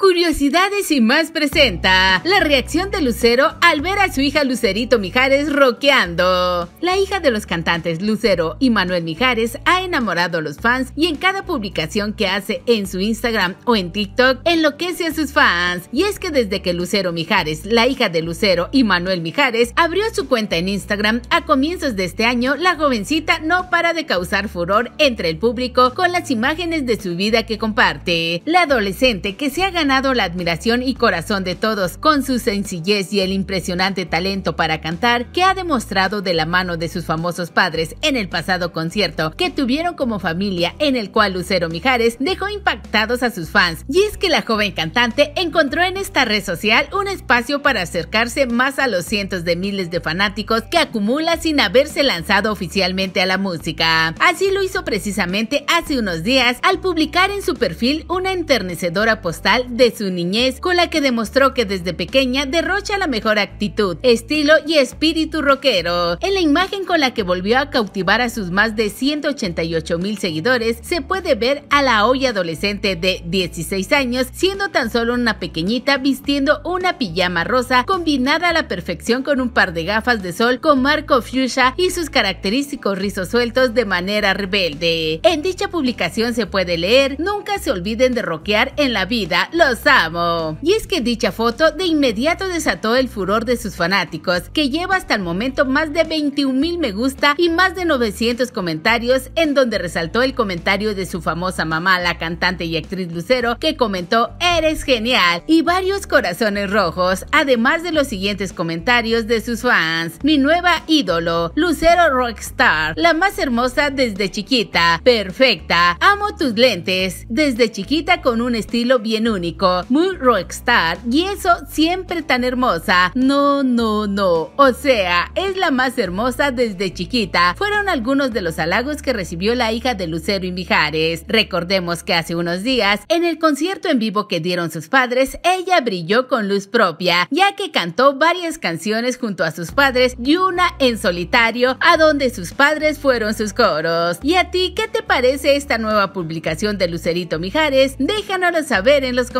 Curiosidades y más presenta la reacción de Lucero al ver a su hija Lucerito Mijares roqueando. La hija de los cantantes Lucero y Manuel Mijares ha enamorado a los fans y en cada publicación que hace en su Instagram o en TikTok enloquece a sus fans. Y es que desde que Lucero Mijares, la hija de Lucero y Manuel Mijares, abrió su cuenta en Instagram a comienzos de este año, la jovencita no para de causar furor entre el público con las imágenes de su vida que comparte. La adolescente que se ha ganado la admiración y corazón de todos con su sencillez y el impresionante talento para cantar que ha demostrado de la mano de sus famosos padres en el pasado concierto que tuvieron como familia en el cual Lucero Mijares dejó impactados a sus fans. Y es que la joven cantante encontró en esta red social un espacio para acercarse más a los cientos de miles de fanáticos que acumula sin haberse lanzado oficialmente a la música. Así lo hizo precisamente hace unos días al publicar en su perfil una enternecedora postal de su niñez, con la que demostró que desde pequeña derrocha la mejor actitud, estilo y espíritu rockero. En la imagen con la que volvió a cautivar a sus más de 188 mil seguidores, se puede ver a la hoy adolescente de 16 años, siendo tan solo una pequeñita vistiendo una pijama rosa combinada a la perfección con un par de gafas de sol con marco fuchsia y sus característicos rizos sueltos de manera rebelde. En dicha publicación se puede leer, nunca se olviden de rockear en la vida, amo. Y es que dicha foto de inmediato desató el furor de sus fanáticos, que lleva hasta el momento más de 21 mil me gusta y más de 900 comentarios, en donde resaltó el comentario de su famosa mamá, la cantante y actriz Lucero, que comentó, eres genial, y varios corazones rojos, además de los siguientes comentarios de sus fans, mi nueva ídolo, Lucero Rockstar, la más hermosa desde chiquita, perfecta, amo tus lentes, desde chiquita con un estilo bien único, muy rockstar y eso siempre tan hermosa. No, no, no. O sea, es la más hermosa desde chiquita. Fueron algunos de los halagos que recibió la hija de Lucero y Mijares. Recordemos que hace unos días, en el concierto en vivo que dieron sus padres, ella brilló con luz propia, ya que cantó varias canciones junto a sus padres y una en solitario, a donde sus padres fueron sus coros. ¿Y a ti qué te parece esta nueva publicación de Lucerito Mijares? Déjanoslo saber en los comentarios